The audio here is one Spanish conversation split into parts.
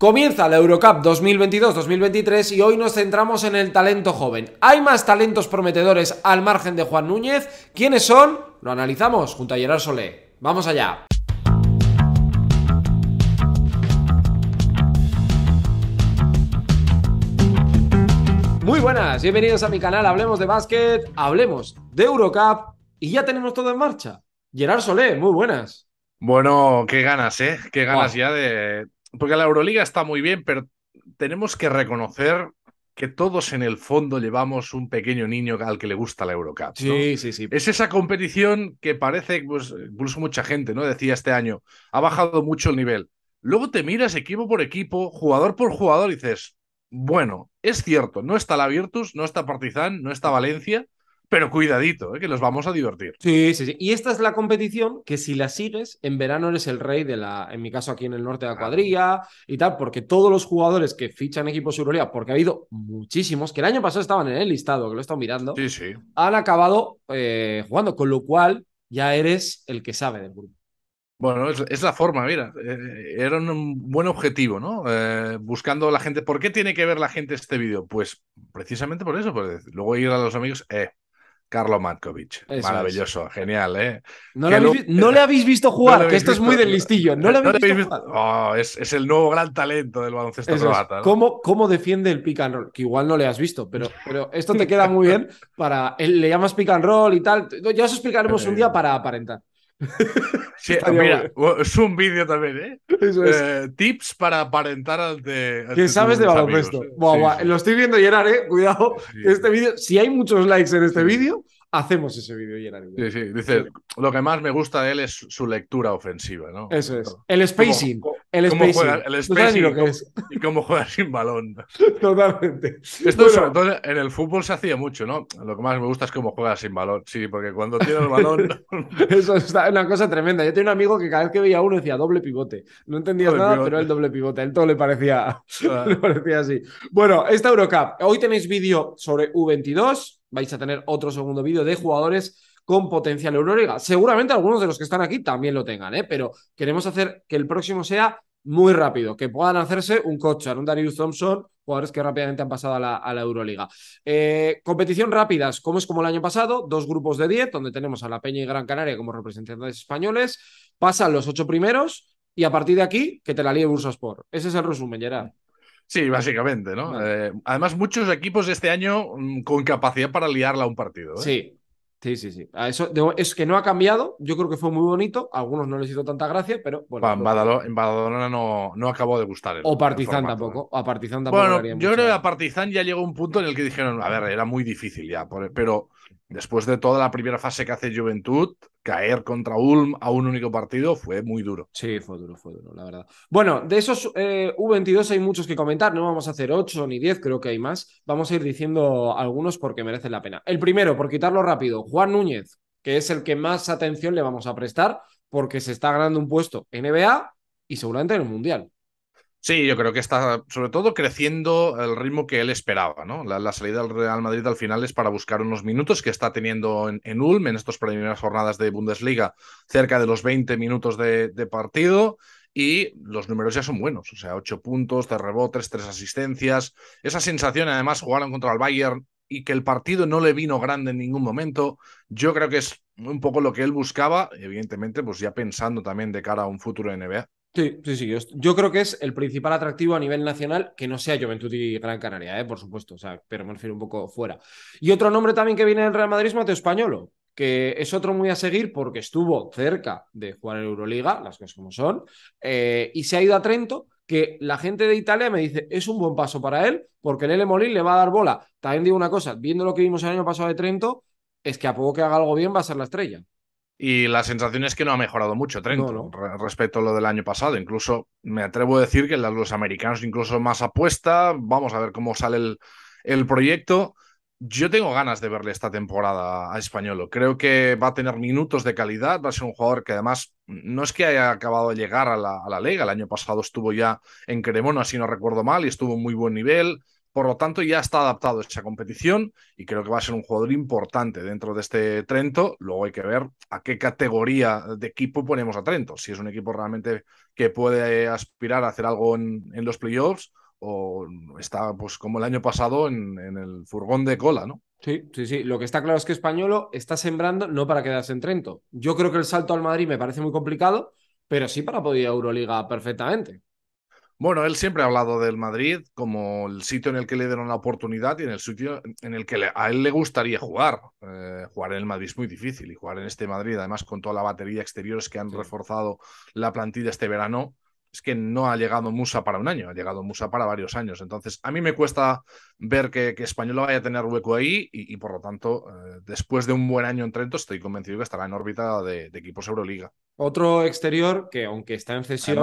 Comienza la Eurocup 2022-2023 y hoy nos centramos en el talento joven. ¿Hay más talentos prometedores al margen de Juan Núñez? ¿Quiénes son? Lo analizamos junto a Gerard Solé. Vamos allá. Muy buenas, bienvenidos a mi canal Hablemos de Básquet, hablemos de Eurocup y ya tenemos todo en marcha. Gerard Solé, muy buenas. Bueno, qué ganas, ¿eh? Qué ganas ya de, porque la Euroliga está muy bien, pero tenemos que reconocer que todos en el fondo llevamos un pequeño niño al que le gusta la Eurocup. Sí, sí, sí. Es esa competición que parece, pues, incluso mucha gente, ¿no? Decía este año, ha bajado mucho el nivel. Luego te miras equipo por equipo, jugador por jugador, y dices, bueno, es cierto, no está la Virtus, no está Partizan, no está Valencia, pero cuidadito, ¿eh? que los vamos a divertir. Sí, sí, sí. Y esta es la competición que si la sigues, en verano eres el rey de la, en mi caso aquí en el norte de la cuadrilla y tal, porque todos los jugadores que fichan equipos Euroliga, porque ha habido muchísimos, que el año pasado estaban en el listado, que lo he estado mirando, han acabado eh, jugando, con lo cual ya eres el que sabe del grupo. Bueno, es, la forma, mira, eh, era un buen objetivo, ¿no? buscando la gente. ¿Por qué tiene que ver la gente este vídeo? Pues precisamente por eso, por luego ir a los amigos, eh, Carlo Matkovic. Maravilloso, genial, ¿eh? No, le habéis visto jugar, que esto es muy del listillo. No, le habéis, visto, es, el nuevo gran talento del baloncesto ¿Cómo, ¿Cómo, defiende el pick and roll? Que igual no le has visto, pero, pero esto te queda muy bien para. le llamas pick and roll y tal. Ya os explicaremos un día eh. para aparentar. mira, oh, es un vídeo también, ¿eh? eh tips para aparentar al de. ¿Qué sabes de baloncesto? Eh. Lo estoy viendo, llenar ¿eh? Cuidado. Este vídeo, si hay muchos likes en este vídeo, hacemos ese vídeo y en Sí, sí, dice, lo que más me gusta de él es su lectura ofensiva, ¿no? Eso es. El spacing. el spacing. el spacing y, cómo, juega sin balón. Totalmente. Esto en el fútbol se hacía mucho, ¿no? Lo que más me gusta es cómo juega sin balón. Sí, porque cuando tiene el balón... Eso es una cosa tremenda. Yo tenía un amigo que cada vez que veía uno decía doble pivote. No entendía nada, pero el doble pivote. él todo le parecía, le parecía así. Bueno, esta Eurocup. Hoy tenéis vídeo sobre U22 vais a tener otro segundo vídeo de jugadores con potencial Euroliga. Seguramente algunos de los que están aquí también lo tengan, ¿eh? pero queremos hacer que el próximo sea muy rápido, que puedan hacerse un coche un Daniel Thompson, jugadores que rápidamente han pasado a la, Euroliga. Eh, competición rápidas, como es como el año pasado, dos grupos de 10, donde tenemos a La Peña y Gran Canaria como representantes españoles, pasan los ocho primeros y a partir de aquí, que te la líe Sport. Ese es el resumen, Gerard. Sí, básicamente, ¿no? Eh, además, muchos equipos este año mm, con capacidad para liarla a un partido. ¿eh? Sí, Sí, sí, sí. Ah, eso es que no ha cambiado. Yo creo que fue muy bonito. A algunos no les hizo tanta gracia, pero bueno. en, Badalona, no, no acabó de gustar. o Partizán tampoco. A Partizan tampoco. Bueno, yo creo que a Partizan ya llegó un punto en el que dijeron, a ver, era muy difícil ya, pero después de toda la primera fase que hace Juventud, caer contra Ulm a un único partido fue muy duro. Sí, fue duro, fue duro, la verdad. Bueno, de esos eh, U22 hay muchos que comentar, no vamos a hacer 8 ni 10, creo que hay más. Vamos a ir diciendo algunos porque merecen la pena. El primero, por quitarlo rápido, Juan Núñez, que es el que más atención le vamos a prestar porque se está ganando un puesto en NBA y seguramente en el Mundial. Sí, yo creo que está sobre todo creciendo el ritmo que él esperaba, ¿no? La, salida del Real Madrid al final es para buscar unos minutos que está teniendo en, Ulm en estas primeras jornadas de Bundesliga, cerca de los 20 minutos de, partido y los números ya son buenos, o sea, ocho puntos, tres rebotes, tres asistencias. Esa sensación, además, jugaron contra el Bayern y que el partido no le vino grande en ningún momento, yo creo que es un poco lo que él buscaba, evidentemente, pues ya pensando también de cara a un futuro NBA. Sí, sí, Yo creo que es el principal atractivo a nivel nacional que no sea Juventud y Gran Canaria, ¿eh? por supuesto, o sea, pero me refiero un poco fuera. Y otro nombre también que viene del Real Madrid es Mateo Españolo, que es otro muy a seguir porque estuvo cerca de jugar en Euroliga, las cosas como son, eh, y se ha ido a Trento, que la gente de Italia me dice es un buen paso para él porque el Molín le va a dar bola. También digo una cosa, viendo lo que vimos el año pasado de Trento, es que a poco que haga algo bien va a ser la estrella. Y la sensación es que no ha mejorado mucho Trento respecto a lo del año pasado. Incluso me atrevo a decir que los americanos incluso más apuesta. Vamos a ver cómo sale el, el proyecto. Yo tengo ganas de verle esta temporada a Españolo. Creo que va a tener minutos de calidad, va a ser un jugador que además no es que haya acabado de llegar a la, a la liga. El año pasado estuvo ya en Cremona, si no recuerdo mal, y estuvo muy buen nivel. Por lo tanto, ya está adaptado a esa competición y creo que va a ser un jugador importante dentro de este Trento. Luego hay que ver a qué categoría de equipo ponemos a Trento. Si es un equipo realmente que puede aspirar a hacer algo en, los playoffs o está pues como el año pasado en, el furgón de cola, ¿no? Sí, sí, sí. Lo que está claro es que Españolo está sembrando no para quedarse en Trento. Yo creo que el salto al Madrid me parece muy complicado, pero sí para poder ir a Euroliga perfectamente. Bueno, él siempre ha hablado del Madrid como el sitio en el que le dieron la oportunidad y en el sitio en el que a él le gustaría jugar. Eh, jugar en el Madrid es muy difícil y jugar en este Madrid, además con toda la batería exteriores que han reforzado la plantilla este verano, es que no ha llegado Musa para un año, ha llegado Musa para varios años. Entonces, a mí me cuesta ver que, que Española vaya a tener hueco ahí y, por lo tanto, eh, después de un buen año en Trento, estoy convencido que estará en órbita de, equipos Euroliga. Otro exterior que, aunque está en cesión...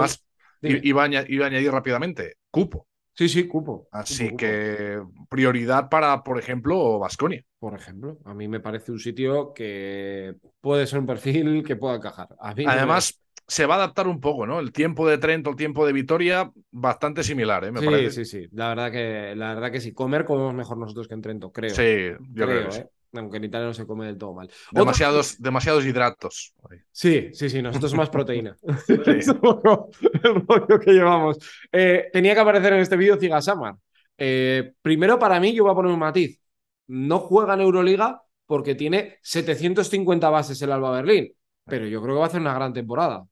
Y, iba, a añadir, rápidamente, cupo. Sí, sí, cupo. Así que prioridad para, por ejemplo, Vasconia. Por ejemplo, a mí me parece un sitio que puede ser un perfil que pueda encajar. Además, se va a adaptar un poco, ¿no? El tiempo de Trento, el tiempo de Vitoria, bastante similar, ¿eh? Me sí, parece. sí, sí. La verdad que, la verdad que sí. Comer comemos mejor nosotros que en Trento, creo. Sí, yo creo, ¿eh? aunque en Italia no se come del todo mal. Demasiados, demasiados hidratos. Sí, sí, sí, nosotros más proteína. es el rollo que llevamos. Eh, tenía que aparecer en este vídeo Cigasamar eh, primero, para mí, yo voy a poner un matiz. No juega en Euroliga porque tiene 750 bases el Alba Berlín, pero yo creo que va a hacer una gran temporada.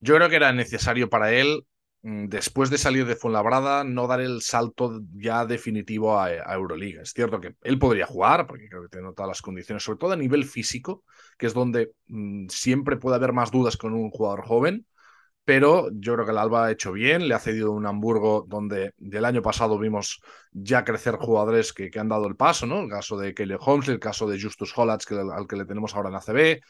Yo creo que era necesario para él Mm, después de salir de Fuenlabrada, no dar el salto ya definitivo a, Euroliga. Es cierto que él podría jugar, porque creo que tiene todas las condiciones, sobre todo a nivel físico, que es donde mm, siempre puede haber más dudas con un jugador joven, pero yo creo que el Alba ha hecho bien, le ha cedido un Hamburgo donde del año pasado vimos ya crecer jugadores que, han dado el paso, ¿no? El caso de Kelly Holmes, el caso de Justus Hollatz, que, al que le tenemos ahora en ACB,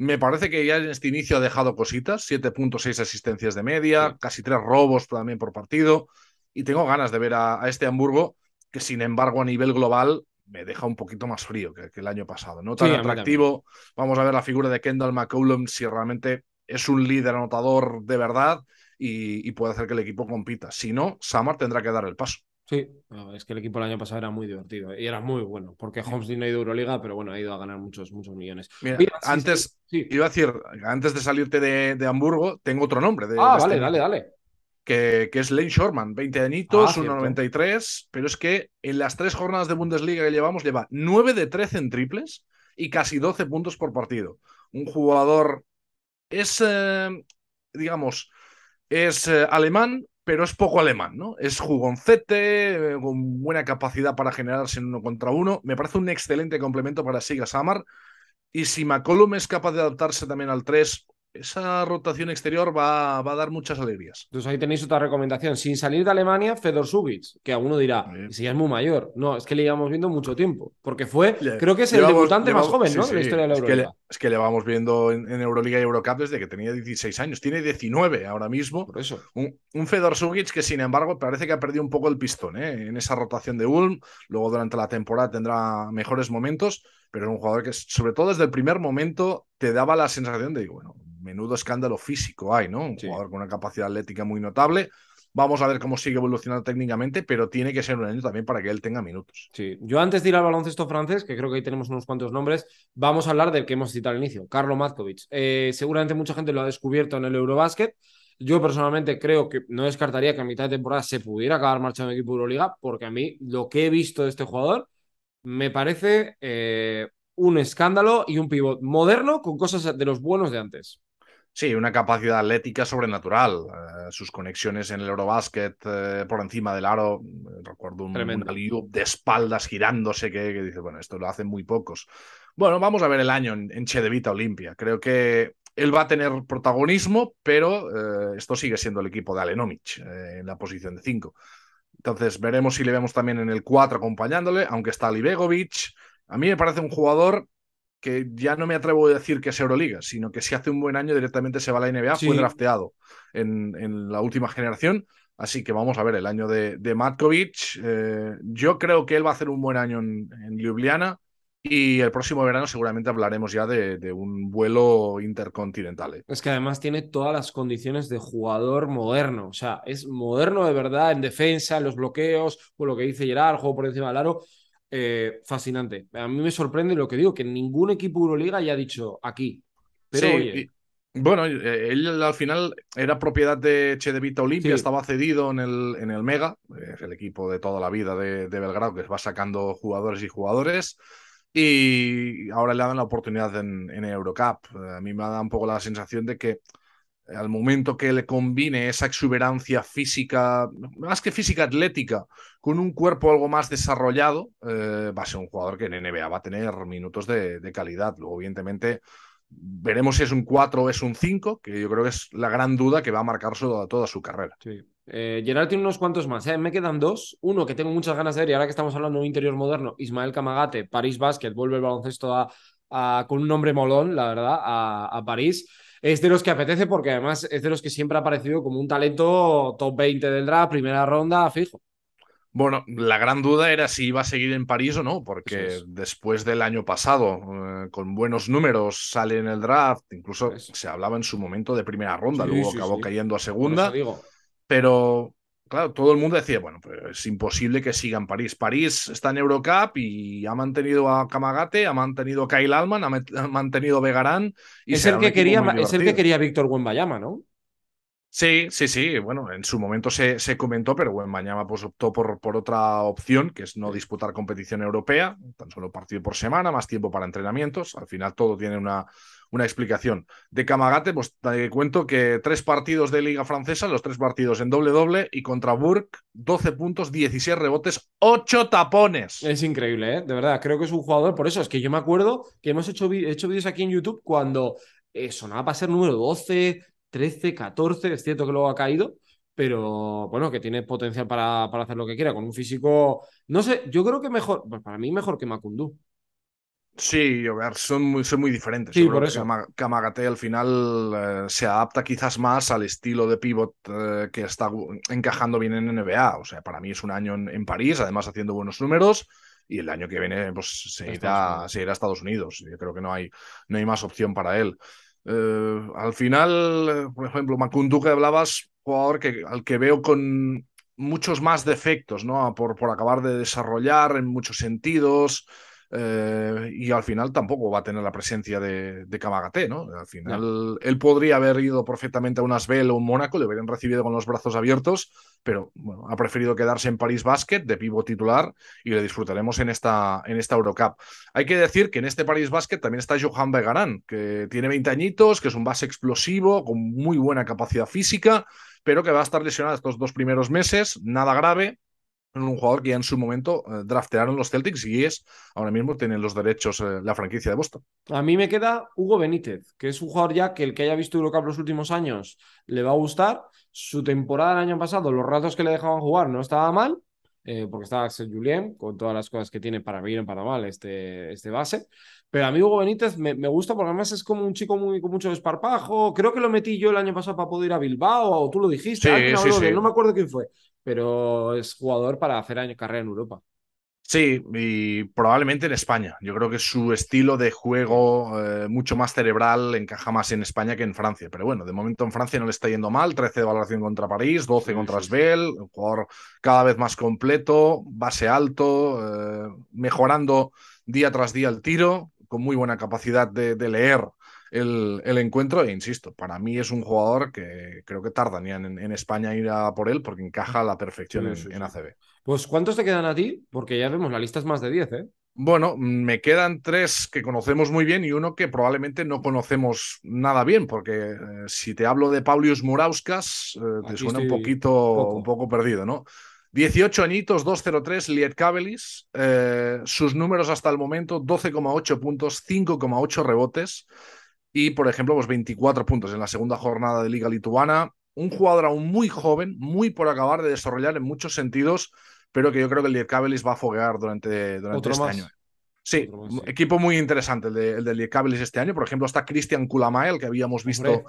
me parece que ya en este inicio ha dejado cositas, 7.6 asistencias de media, casi tres robos también por partido, y tengo ganas de ver a, este Hamburgo, que sin embargo a nivel global me deja un poquito más frío que, el año pasado, no tan atractivo. Vamos a ver la figura de Kendall McCollum si realmente es un líder anotador de verdad y, y puede hacer que el equipo compita. Si no, Samar tendrá que dar el paso. Sí, ah, es que el equipo el año pasado era muy divertido y era muy bueno, porque Holmes no ha ido a Euroliga, pero bueno, ha ido a ganar muchos, muchos millones. Mira, antes, iba a decir, antes de salirte de, Hamburgo, tengo otro nombre. De, ah, este vale, dale, dale, Que, que, es Lane Shorman, 20 de ah, 1.93, pero es que en las tres jornadas de Bundesliga que llevamos lleva 9 de 13 en triples y casi 12 puntos por partido. Un jugador es, eh, digamos, es eh, alemán, pero es poco alemán, ¿no? Es jugoncete, eh, con buena capacidad para generarse en uno contra uno. Me parece un excelente complemento para Siga Samar. Y si McCollum es capaz de adaptarse también al 3 esa rotación exterior va, a dar muchas alegrías. Entonces ahí tenéis otra recomendación. Sin salir de Alemania, Fedor Sugic, que alguno dirá, si ya es muy mayor. No, es que le íbamos viendo mucho tiempo. Porque fue, creo que es el debutante más joven, ¿no? de la historia de la es Que le, es que le vamos viendo en, Euroliga y Eurocup desde que tenía 16 años. Tiene 19 ahora mismo. Por eso. Un, Fedor Sugic que, sin embargo, parece que ha perdido un poco el pistón ¿eh? en esa rotación de Ulm. Luego, durante la temporada, tendrá mejores momentos. Pero es un jugador que, sobre todo desde el primer momento, te daba la sensación de, bueno, menudo escándalo físico hay, ¿no? Un jugador con una capacidad atlética muy notable. Vamos a ver cómo sigue evolucionando técnicamente, pero tiene que ser un año también para que él tenga minutos. Sí, yo antes de ir al baloncesto francés, que creo que ahí tenemos unos cuantos nombres, vamos a hablar del que hemos citado al inicio, Carlo Matkovic. Eh, seguramente mucha gente lo ha descubierto en el Eurobasket. Yo personalmente creo que no descartaría que a mitad de temporada se pudiera acabar marchando el equipo de Euroliga, porque a mí lo que he visto de este jugador me parece eh, un escándalo y un pivot moderno con cosas de los buenos de antes. Sí, una capacidad atlética sobrenatural. Eh, sus conexiones en el Eurobasket eh, por encima del aro. Mm, recuerdo un, un de espaldas girándose que, dice, bueno, esto lo hacen muy pocos. Bueno, vamos a ver el año en, de Chedevita Olimpia. Creo que él va a tener protagonismo, pero eh, esto sigue siendo el equipo de Alenomich, en la posición de 5. Entonces veremos si le vemos también en el 4 acompañándole, aunque está Libegovic. A mí me parece un jugador que ya no me atrevo a decir que es Euroliga, sino que si hace un buen año directamente se va a la NBA, fue drafteado en, en, la última generación. Así que vamos a ver el año de, de Matkovic. Eh, yo creo que él va a hacer un buen año en, en Ljubljana y el próximo verano seguramente hablaremos ya de, un vuelo intercontinental. Eh. Es que además tiene todas las condiciones de jugador moderno. O sea, es moderno de verdad en defensa, en los bloqueos, por lo que dice Gerard, juego por encima del aro. Eh, fascinante. A mí me sorprende lo que digo, que ningún equipo Euroliga haya dicho aquí. Pero Bueno, eh, él al final era propiedad de Chedevita Olimpia, estaba cedido en el, en el Mega, el equipo de toda la vida de, Belgrado que va sacando jugadores y jugadores, y ahora le dan la oportunidad en, en Eurocup. A mí me da un poco la sensación de que al momento que le combine esa exuberancia física, más que física atlética, con un cuerpo algo más desarrollado, eh, va a ser un jugador que en NBA va a tener minutos de, calidad. Luego, evidentemente, veremos si es un 4 o es un 5, que yo creo que es la gran duda que va a marcar toda, su carrera. Sí. Eh, tiene unos cuantos más, ¿eh? me quedan dos. Uno que tengo muchas ganas de ver, y ahora que estamos hablando de un interior moderno, Ismael Camagate, París Basket, vuelve el baloncesto a, con un nombre molón, la verdad, a, a París es de los que apetece porque además es de los que siempre ha parecido como un talento top 20 del draft, primera ronda, fijo. Bueno, la gran duda era si iba a seguir en París o no, porque después del año pasado, eh, con buenos números, sale en el draft, incluso se hablaba en su momento de primera ronda, luego acabó cayendo a segunda. Pero claro, todo el mundo decía, bueno, pues es imposible que siga en París. París está en Eurocup y ha mantenido a Kamagate, ha mantenido a Kyle Alman, ha, mantenido a Begarán. Y es, el que quería, que quería Víctor Wembayama, ¿no? Sí, sí, sí. Bueno, en su momento se, se comentó, pero bueno, mañana pues optó por, por, otra opción, que es no disputar competición europea, tan solo partido por semana, más tiempo para entrenamientos. Al final todo tiene una, una explicación. De Camagate, pues te cuento que tres partidos de Liga Francesa, los tres partidos en doble-doble, y contra Burke, 12 puntos, 16 rebotes, 8 tapones. Es increíble, ¿eh? de verdad. Creo que es un jugador. Por eso es que yo me acuerdo que hemos hecho, hecho vídeos aquí en YouTube cuando eh, sonaba para ser número 12, 13, 14, es cierto que luego ha caído, pero bueno, que tiene potencial para, para hacer lo que quiera, con un físico, no sé, yo creo que mejor, pues para mí mejor que Macundú. Sí, son muy, son muy diferentes. Sí, Yo creo Que al final eh, se adapta quizás más al estilo de pivot eh, que está encajando bien en NBA. O sea, para mí es un año en, París, además haciendo buenos números, y el año que viene pues, se, irá, a Estados Unidos. Yo creo que no hay, no hay más opción para él. Eh, al final, eh, por ejemplo, Macundu que hablabas, jugador que, al que veo con muchos más defectos, ¿no? Por, por acabar de desarrollar en muchos sentidos. Eh, y al final tampoco va a tener la presencia de, de Kamagate, ¿no? Al final, él podría haber ido perfectamente a un Asbel o un Mónaco, le hubieran recibido con los brazos abiertos, pero ha preferido quedarse en París Basket de pivo titular y le disfrutaremos en esta, en esta Eurocup. Hay que decir que en este París Basket también está Johan Begaran, que tiene 20 añitos, que es un base explosivo, con muy buena capacidad física, pero que va a estar lesionado estos dos primeros meses, nada grave, en un jugador que ya en su momento eh, draftearon los Celtics y es, ahora mismo tienen los derechos eh, la franquicia de Boston. A mí me queda Hugo Benítez, que es un jugador ya que el que haya visto Eurocup los últimos años le va a gustar. Su temporada el año pasado, los ratos que le dejaban jugar no estaba mal, eh, porque estaba Axel Julien, con todas las cosas que tiene para bien para mal este, este base. Pero a mí Hugo Benítez me, gusta porque además es como un chico muy, con mucho desparpajo. Creo que lo metí yo el año pasado para poder ir a Bilbao, o tú lo dijiste. no me acuerdo quién fue pero es jugador para hacer año carrera en Europa. Sí, y probablemente en España. Yo creo que su estilo de juego eh, mucho más cerebral encaja más en España que en Francia. Pero bueno, de momento en Francia no le está yendo mal. 13 de valoración contra París, 12 contra Svel, un jugador cada vez más completo, base alto, eh, mejorando día tras día el tiro, con muy buena capacidad de leer el, encuentro. E insisto, para mí es un jugador que creo que tardan en, España ir a por él porque encaja a la perfección en, ACB. Pues, ¿cuántos te quedan a ti? Porque ya vemos, la lista es más de 10, ¿eh? Bueno, mm, me quedan tres que conocemos muy bien y uno que probablemente no conocemos nada bien, porque eh, si te hablo de Paulius Murauskas, eh, te suena un poquito, un poco perdido, ¿no? 18 añitos, 203, Lietkabelis. Eh, sus números hasta el momento, 12,8 puntos, 5,8 rebotes y, por ejemplo, 24 pues, puntos en la segunda jornada de Liga Lituana. Un jugador aún muy joven, muy por acabar de desarrollar en muchos sentidos, pero que yo creo que el Liekabelis va a foguear durante, durante este año. Eh. Sí, equipo muy interesante el, de, del Liekabelis este año. Por ejemplo, está Cristian Kulamay, el que habíamos visto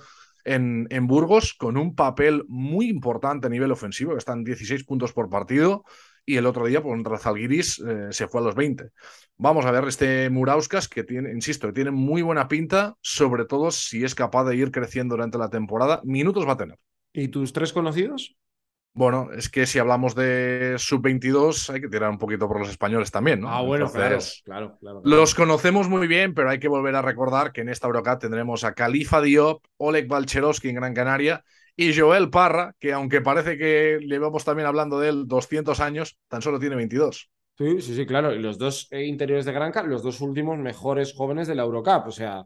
en, en Burgos, con un papel muy importante a nivel ofensivo, que están 16 puntos por partido y el otro día pues, Razalguiris eh, se fue a los 20. Vamos a ver este Murauskas que tiene, insisto, que tiene muy buena pinta, sobre todo si es capaz de ir creciendo durante la temporada. Minutos va a tener. ¿Y tus tres conocidos? Bueno, es que si hablamos de sub-22, hay que tirar un poquito por los españoles también, ¿no? Ah, bueno, claro, Los conocemos muy bien, pero hay que volver a recordar que en esta Eurocup tendremos a Califa Diop, Oleg Balcherovsky en Gran Canaria y Joel Parra, que aunque parece que llevamos también hablando de él 200 años, tan solo tiene 22. Sí, sí, sí, claro. Y los dos eh, interiores de Granca, los dos últimos mejores jóvenes de la Eurocup. O sea,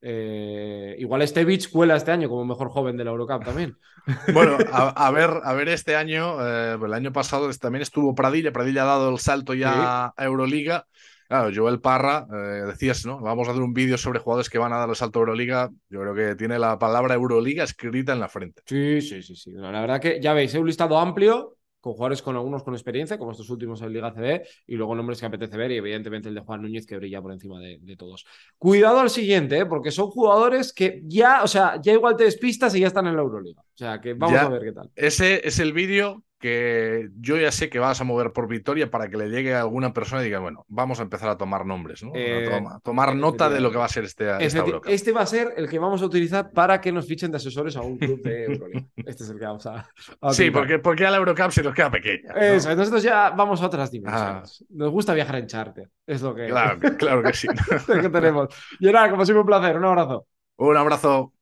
eh, igual este cuela este año como mejor joven de la Eurocup también. Bueno, a, ver, a ver este año, eh, el año pasado también estuvo Pradilla, Pradilla ha dado el salto ya a Euroliga Claro, Joel Parra, eh, decías, ¿no? Vamos a hacer un vídeo sobre jugadores que van a dar el salto a Euroliga. Yo creo que tiene la palabra Euroliga escrita en la frente. Sí, sí, sí, sí. la verdad que ya veis, es un listado amplio con jugadores con algunos con experiencia, como estos últimos en Liga CB, y luego nombres que apetece ver, y evidentemente el de Juan Núñez que brilla por encima de, todos. Cuidado al siguiente, ¿eh? porque son jugadores que ya, o sea, ya igual te despistas y ya están en la Euroliga. O sea, que vamos a ver qué tal. Ese es el vídeo que yo ya sé que vas a mover por Victoria para que le llegue a alguna persona y diga, bueno, vamos a empezar a tomar nombres, ¿no? Eh, tomar nota de lo que va a ser este esta Este va a ser el que vamos a utilizar para que nos fichen de asesores a un club de este es el que vamos a... sí, porque, porque a la Eurocup se nos queda pequeña. Eso, nosotros ya vamos a otras dimensiones. Ah. Nos gusta viajar en charter, es lo que... Claro, que sí. es lo que tenemos. como siempre, un placer. Un abrazo. Un abrazo.